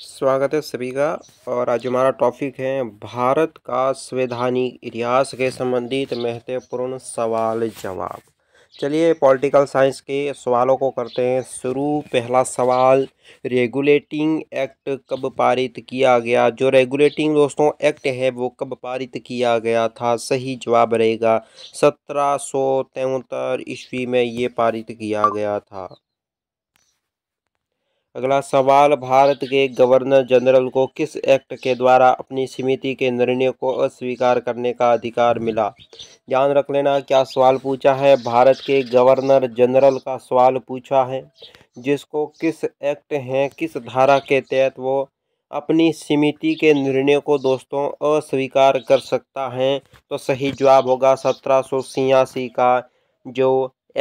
स्वागत है सभी का और आज हमारा टॉपिक है भारत का संवैधानिक इतिहास के संबंधित महत्वपूर्ण सवाल जवाब चलिए पॉलिटिकल साइंस के सवालों को करते हैं शुरू पहला सवाल रेगुलेटिंग एक्ट कब पारित किया गया जो रेगुलेटिंग दोस्तों एक्ट है वो कब पारित किया गया था सही जवाब रहेगा सत्रह सौ ईस्वी में ये पारित किया गया था अगला सवाल भारत के गवर्नर जनरल को किस एक्ट के द्वारा अपनी समिति के निर्णय को अस्वीकार करने का अधिकार मिला ध्यान रख लेना क्या सवाल पूछा है भारत के गवर्नर जनरल का सवाल पूछा है जिसको किस एक्ट हैं किस धारा के तहत वो अपनी समिति के निर्णय को दोस्तों अस्वीकार कर सकता है तो सही जवाब होगा सत्रह का जो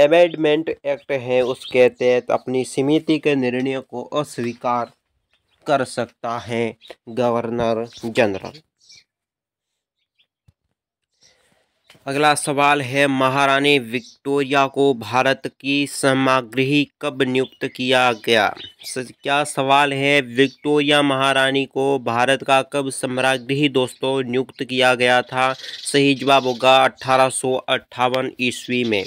एमेंडमेंट एक्ट है उसके तहत तो अपनी समिति के निर्णय को अस्वीकार कर सकता है गवर्नर जनरल अगला सवाल है महारानी विक्टोरिया को भारत की समागृही कब नियुक्त किया गया क्या सवाल है विक्टोरिया महारानी को भारत का कब सम्रागृही दोस्तों नियुक्त किया गया था सही जवाब होगा अठारह ईस्वी में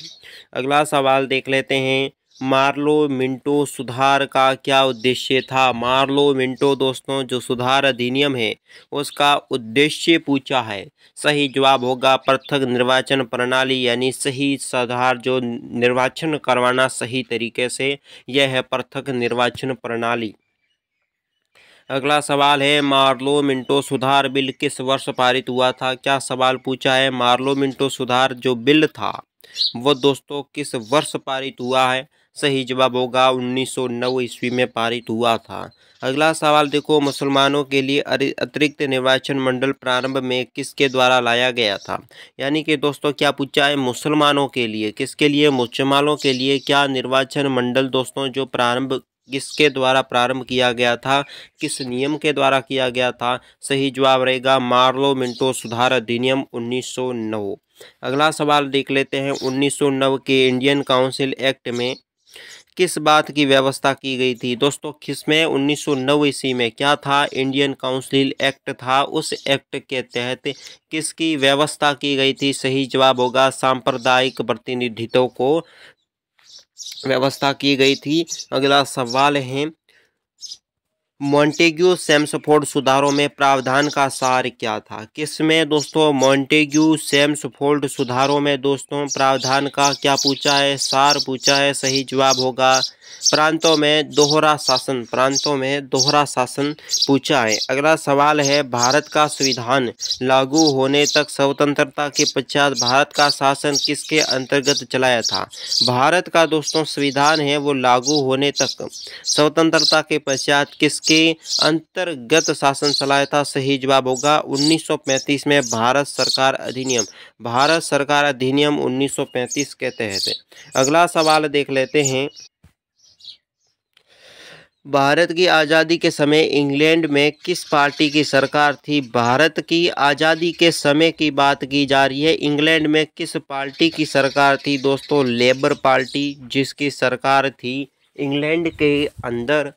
अगला सवाल देख लेते हैं मार्लो मिंटो सुधार का क्या उद्देश्य था मार्लो मिंटो दोस्तों जो सुधार अधिनियम है उसका उद्देश्य पूछा है सही जवाब होगा पृथक निर्वाचन प्रणाली यानी सही सुधार जो निर्वाचन करवाना सही तरीके से यह है पृथक निर्वाचन प्रणाली अगला सवाल है मार्लो मिंटो सुधार बिल किस वर्ष पारित हुआ था क्या सवाल पूछा है मार्लो मिंटो सुधार जो बिल था वो दोस्तों किस वर्ष पारित हुआ है सही जवाब होगा 1909 ईस्वी में पारित हुआ था अगला सवाल देखो मुसलमानों के लिए अतिरिक्त निर्वाचन मंडल प्रारंभ में किसके द्वारा लाया गया था यानी कि दोस्तों क्या पूछा है मुसलमानों के लिए किसके लिए मुसलमानों के लिए क्या निर्वाचन मंडल दोस्तों जो प्रारंभ किसके द्वारा प्रारंभ किया गया था किस नियम के द्वारा किया गया था सही जवाब रहेगा मार्लो मिंटो सुधार अधिनियम 1909 अगला सवाल देख लेते हैं 1909 के इंडियन काउंसिल एक्ट में किस बात की व्यवस्था की गई थी दोस्तों किसमें उन्नीस सौ ईस्वी में क्या था इंडियन काउंसिल एक्ट था उस एक्ट के तहत किसकी व्यवस्था की गई थी सही जवाब होगा सांप्रदायिक प्रतिनिधित्व को व्यवस्था की गई थी अगला सवाल है मॉन्टेग्यू सैम्सफोर्ड सुधारों में प्रावधान का सार क्या था किस में दोस्तों मॉन्टेग्यू सैम्सफोर्ड सुधारों में दोस्तों प्रावधान का क्या पूछा है सार पूछा है सही जवाब होगा प्रांतों में दोहरा शासन प्रांतों में दोहरा शासन पूछा है अगला सवाल है भारत का संविधान लागू होने तक स्वतंत्रता के पश्चात भारत का शासन किसके अंतर्गत चलाया था भारत का दोस्तों संविधान है वो लागू होने तक स्वतंत्रता के पश्चात किस के अंतर्गत शासन चलाया था सही जवाब होगा 1935 में भारत सरकार अधिनियम भारत सरकार अधिनियम 1935 के तहत अगला सवाल देख लेते हैं भारत की आज़ादी के समय इंग्लैंड में किस पार्टी की सरकार थी भारत की आज़ादी के समय की बात की जा रही है इंग्लैंड में किस पार्टी की सरकार थी दोस्तों लेबर पार्टी जिसकी सरकार थी इंग्लैंड के अंदर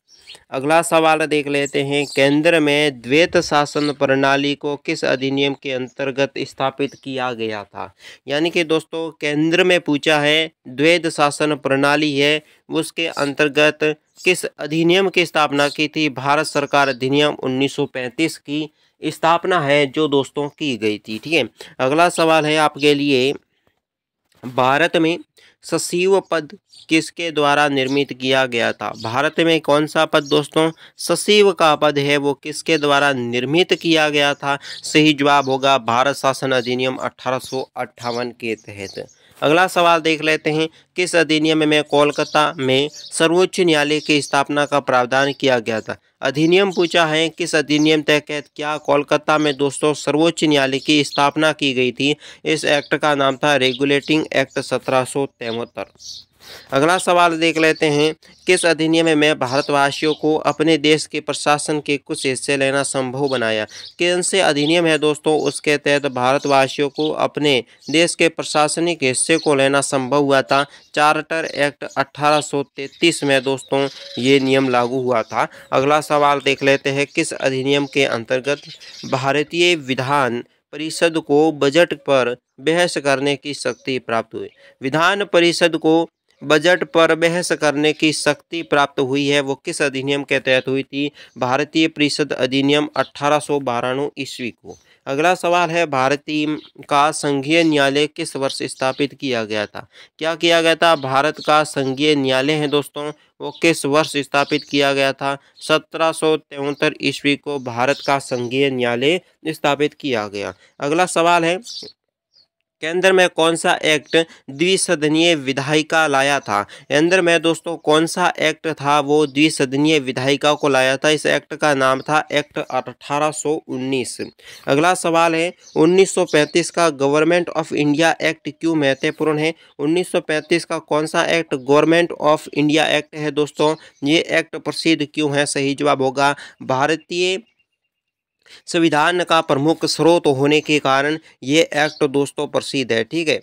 अगला सवाल देख लेते हैं केंद्र में द्वैत शासन प्रणाली को किस अधिनियम के अंतर्गत स्थापित किया गया था यानी कि दोस्तों केंद्र में पूछा है द्वैत शासन प्रणाली है उसके अंतर्गत किस अधिनियम की स्थापना की थी भारत सरकार अधिनियम 1935 की स्थापना है जो दोस्तों की गई थी ठीक है अगला सवाल है आपके लिए भारत में सशिव पद किसके द्वारा निर्मित किया गया था भारत में कौन सा पद दोस्तों सशिव का पद है वो किसके द्वारा निर्मित किया गया था सही जवाब होगा भारत शासन अधिनियम अठारह के तहत अगला सवाल देख लेते हैं किस अधिनियम में कोलकाता में सर्वोच्च न्यायालय की स्थापना का प्रावधान किया गया था अधिनियम पूछा है किस अधिनियम तहत क्या कोलकाता में दोस्तों सर्वोच्च न्यायालय की स्थापना की गई थी इस एक्ट का नाम था रेगुलेटिंग एक्ट सत्रह अगला सवाल देख लेते हैं किस अधिनियम में भारतवासियों को अपने देश के प्रशासन के कुछ हिस्से लेना संभव बनाया कौन से अधिनियम है दोस्तों उसके तहत भारतवासियों को अपने देश के प्रशासनिक हिस्से को लेना संभव हुआ था चार्टर एक्ट 1833 में दोस्तों ये नियम लागू हुआ था अगला सवाल देख लेते हैं किस अधिनियम के अंतर्गत भारतीय विधान परिषद को बजट पर बहस करने की शक्ति प्राप्त हुई विधान परिषद को बजट पर बहस करने की शक्ति प्राप्त हुई है वो किस अधिनियम के तहत हुई थी भारतीय परिषद अधिनियम अठारह सौ ईस्वी को अगला सवाल है भारतीय का संघीय न्यायालय किस वर्ष स्थापित किया गया था क्या किया गया था भारत का संघीय न्यायालय है दोस्तों वो किस वर्ष स्थापित किया गया था सत्रह ईस्वी को भारत का संघीय न्यायालय स्थापित किया गया अगला सवाल है केंद्र में कौन सा एक्ट द्विसदनीय विधायिका लाया था केंद्र में दोस्तों कौन सा एक्ट था वो द्विसदनीय विधायिका को लाया था इस एक्ट का नाम था एक्ट 1819 अगला सवाल है 1935 का गवर्नमेंट ऑफ इंडिया एक्ट क्यों महत्वपूर्ण है 1935 का कौन सा act government of India act है दोस्तों ये एक्ट प्रसिद्ध क्यों है सही जवाब होगा भारतीय संविधान का प्रमुख स्रोत होने के कारण ये एक्ट दोस्तों प्रसिद्ध है ठीक है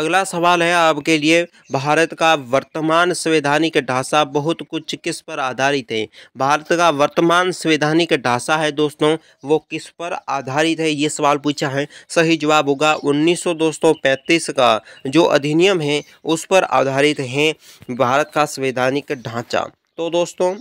अगला सवाल है आपके लिए भारत का वर्तमान संवैधानिक ढांचा बहुत कुछ किस पर आधारित है भारत का वर्तमान संवैधानिक ढांचा है दोस्तों वो किस पर आधारित है ये सवाल पूछा है सही जवाब होगा उन्नीस दोस्तों पैंतीस का जो अधिनियम है उस पर आधारित है भारत का संवैधानिक ढांचा तो दोस्तों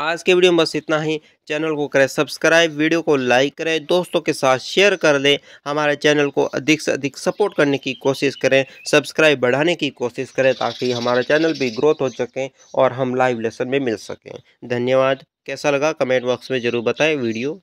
आज के वीडियो में बस इतना ही चैनल को करें सब्सक्राइब वीडियो को लाइक करें दोस्तों के साथ शेयर कर दें हमारे चैनल को अधिक से अधिक सपोर्ट करने की कोशिश करें सब्सक्राइब बढ़ाने की कोशिश करें ताकि हमारा चैनल भी ग्रोथ हो सकें और हम लाइव लेसन में मिल सकें धन्यवाद कैसा लगा कमेंट बॉक्स में ज़रूर बताएं वीडियो